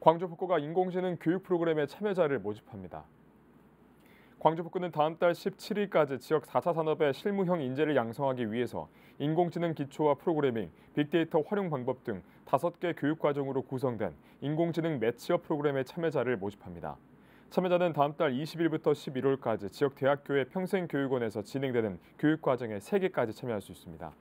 광주 북구가 인공지능 교육 프로그램에 참여자를 모집합니다. 광주 북구는 다음 달 17일까지 지역 4차 산업의 실무형 인재를 양성하기 위해서 인공지능 기초와 프로그래밍, 빅데이터 활용 방법 등 5개 교육 과정으로 구성된 인공지능 매치업 프로그램의 참여자를 모집합니다. 참여자는 다음 달 20일부터 11월까지 지역 대학교의 평생교육원에서 진행되는 교육 과정의 3개까지 참여할 수 있습니다.